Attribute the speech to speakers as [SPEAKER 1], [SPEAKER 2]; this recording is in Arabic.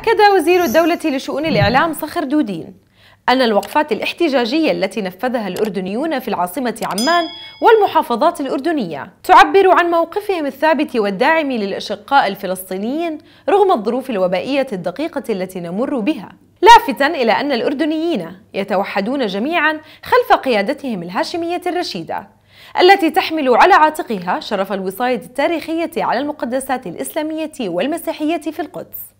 [SPEAKER 1] أكد وزير الدولة لشؤون الإعلام صخر دودين أن الوقفات الاحتجاجية التي نفذها الأردنيون في العاصمة عمان والمحافظات الأردنية تعبر عن موقفهم الثابت والداعم للأشقاء الفلسطينيين رغم الظروف الوبائية الدقيقة التي نمر بها لافتا إلى أن الأردنيين يتوحدون جميعا خلف قيادتهم الهاشمية الرشيدة التي تحمل على عاتقها شرف الوصاية التاريخية على المقدسات الإسلامية والمسيحية في القدس